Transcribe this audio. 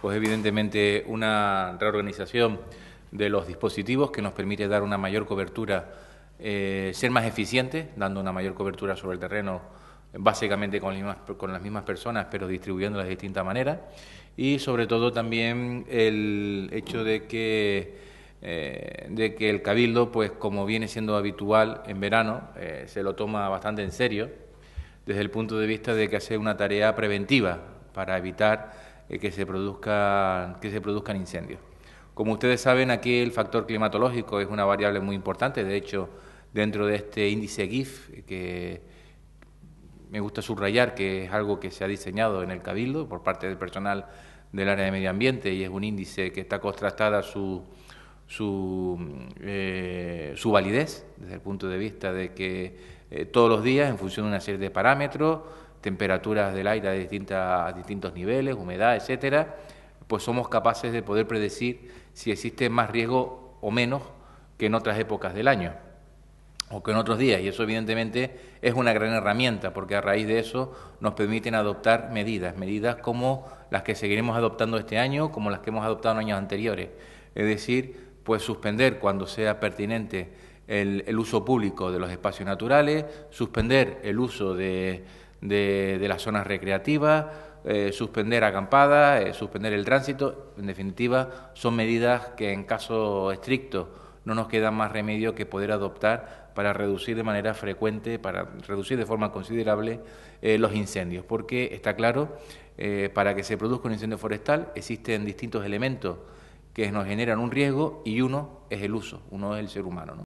pues evidentemente una reorganización de los dispositivos que nos permite dar una mayor cobertura, eh, ser más eficientes, dando una mayor cobertura sobre el terreno, básicamente con las mismas, personas, pero distribuyéndolas de distinta manera. Y sobre todo también el hecho de que, eh, de que el Cabildo, pues como viene siendo habitual en verano, eh, se lo toma bastante en serio desde el punto de vista de que hace una tarea preventiva para evitar eh, que, se produzcan, que se produzcan incendios. Como ustedes saben, aquí el factor climatológico es una variable muy importante. De hecho, dentro de este índice GIF, que me gusta subrayar que es algo que se ha diseñado en el Cabildo por parte del personal del área de medio ambiente y es un índice que está contrastada su, su, eh, validez desde el punto de vista de que eh, todos los días, en función de una serie de parámetros, temperaturas del aire a, distintos niveles, humedad, etcétera, pues somos capaces de poder predecir si existe más riesgo o menos que en otras épocas del año o que en otros días. Y eso evidentemente es una gran herramienta, porque a raíz de eso nos permiten adoptar medidas, medidas como las que seguiremos adoptando este año, como las que hemos adoptado en años anteriores. Es decir, pues suspender cuando sea pertinente el uso público de los espacios naturales, suspender el uso de, de, las zonas recreativas, eh, suspender acampadas, eh, suspender el tránsito. En definitiva, son medidas que en caso estricto no nos queda más remedio que poder adoptar para reducir de manera frecuente, para reducir de forma considerable eh, los incendios, porque está claro, para que se produzca un incendio forestal existen distintos elementos que nos generan un riesgo y uno es el uso, uno es el ser humano.